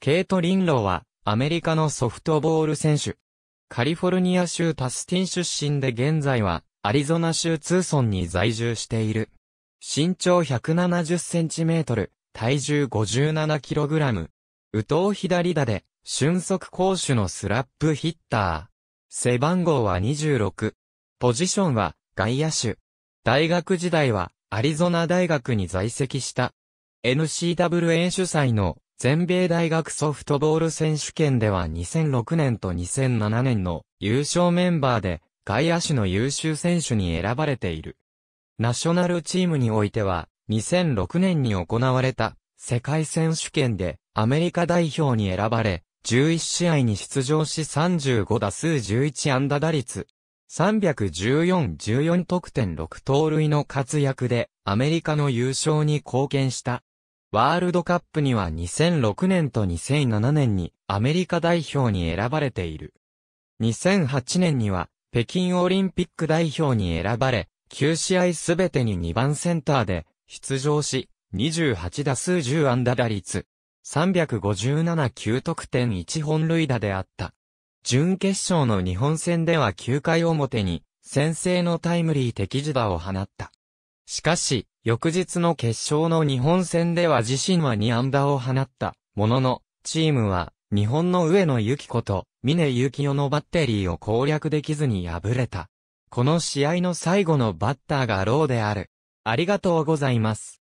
ケイト・リンローは、アメリカのソフトボール選手。カリフォルニア州タスティン出身で現在は、アリゾナ州ツーソンに在住している。身長170センチメートル、体重57キログラム。右投左打で、俊足攻守のスラップヒッター。背番号は26。ポジションは、外野手。大学時代は、アリゾナ大学に在籍した。n c w a 主催の全米大学ソフトボール選手権では2006年と2007年の優勝メンバーで外野手の優秀選手に選ばれている。ナショナルチームにおいては2006年に行われた世界選手権でアメリカ代表に選ばれ11試合に出場し35打数11安打打率314-14得点6盗塁の活躍でアメリカの優勝に貢献した。ワールドカップには2006年と2007年にアメリカ代表に選ばれている。2008年には北京オリンピック代表に選ばれ、9試合すべてに2番センターで出場し、28打数10安打打率、357-9得点1本塁打であった。準決勝の日本戦では9回表に先制のタイムリー敵地打を放った。しかし、翌日の決勝の日本戦では自身は2安打を放ったものの、チームは日本の上野由紀子と峰幸代のバッテリーを攻略できずに敗れた。この試合の最後のバッターがローである。ありがとうございます。